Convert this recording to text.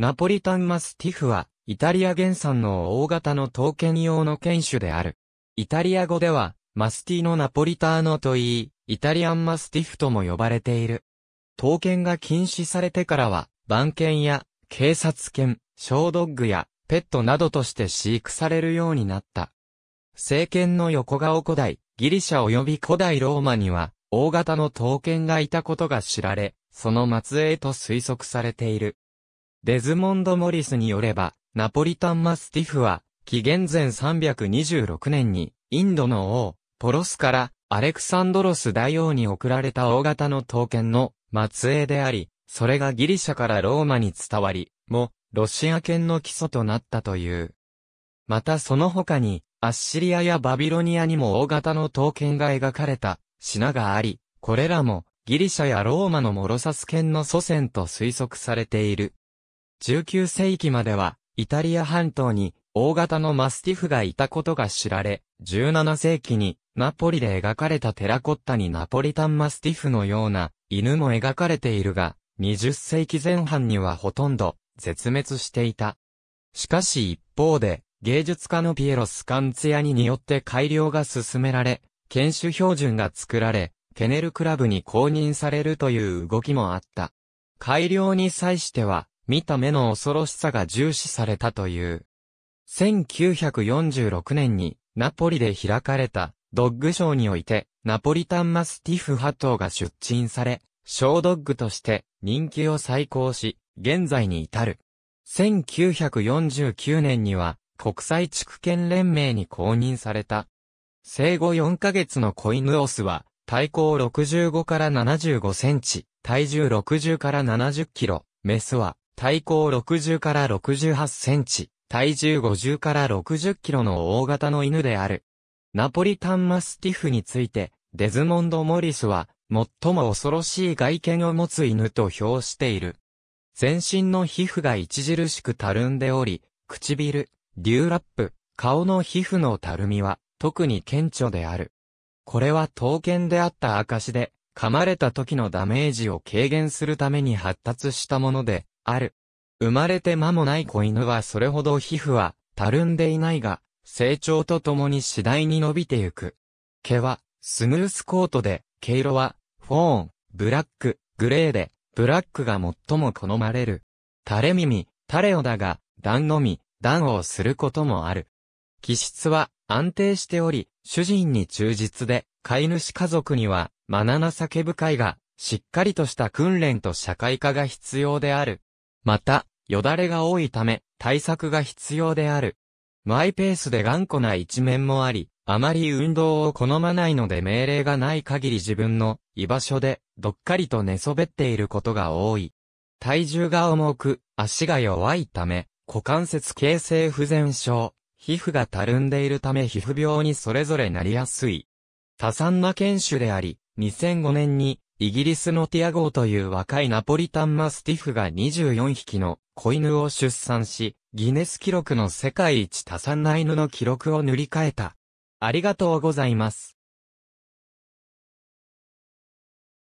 ナポリタンマスティフは、イタリア原産の大型の刀剣用の犬種である。イタリア語では、マスティのナポリターノといい、イタリアンマスティフとも呼ばれている。刀剣が禁止されてからは、番犬や、警察犬、小ドッグや、ペットなどとして飼育されるようになった。政権の横顔古代、ギリシャ及び古代ローマには、大型の刀剣がいたことが知られ、その末裔と推測されている。デズモンド・モリスによれば、ナポリタンマスティフは、紀元前326年に、インドの王、ポロスから、アレクサンドロス大王に贈られた大型の刀剣の末裔であり、それがギリシャからローマに伝わり、も、ロシア圏の基礎となったという。またその他に、アッシリアやバビロニアにも大型の刀剣が描かれた品があり、これらもギリシャやローマのモロサス剣の祖先と推測されている。19世紀までは、イタリア半島に大型のマスティフがいたことが知られ、17世紀にナポリで描かれたテラコッタにナポリタンマスティフのような犬も描かれているが、20世紀前半にはほとんど絶滅していた。しかし一方で、芸術家のピエロス・カンツヤニによって改良が進められ、研修標準が作られ、ケネルクラブに公認されるという動きもあった。改良に際しては、見た目の恐ろしさが重視されたという。1946年にナポリで開かれたドッグショーにおいてナポリタンマスティフ8頭が出陳され、ショードッグとして人気を再興し、現在に至る。1949年には国際地区連盟に公認された。生後4ヶ月の子犬オスは体高65から75センチ、体重60から70キロ、メスは体高60から68センチ、体重50から60キロの大型の犬である。ナポリタンマスティフについて、デズモンド・モリスは、最も恐ろしい外見を持つ犬と評している。全身の皮膚が著しくたるんでおり、唇、デューラップ、顔の皮膚のたるみは、特に顕著である。これは刀剣であった証で、噛まれた時のダメージを軽減するために発達したもので、ある。生まれて間もない子犬はそれほど皮膚は、たるんでいないが、成長とともに次第に伸びてゆく。毛は、スムースコートで、毛色は、フォーン、ブラック、グレーで、ブラックが最も好まれる。垂れ耳、タレをだが、段のみ、段をすることもある。気質は安定しており、主人に忠実で、飼い主家族には、マナナ酒深いが、しっかりとした訓練と社会化が必要である。また、よだれが多いため、対策が必要である。マイペースで頑固な一面もあり、あまり運動を好まないので命令がない限り自分の居場所で、どっかりと寝そべっていることが多い。体重が重く、足が弱いため、股関節形成不全症、皮膚がたるんでいるため皮膚病にそれぞれなりやすい。多産な犬種であり、2005年にイギリスのティアゴーという若いナポリタンマスティフが24匹の子犬を出産し、ギネス記録の世界一多産な犬の記録を塗り替えた。ありがとうございます。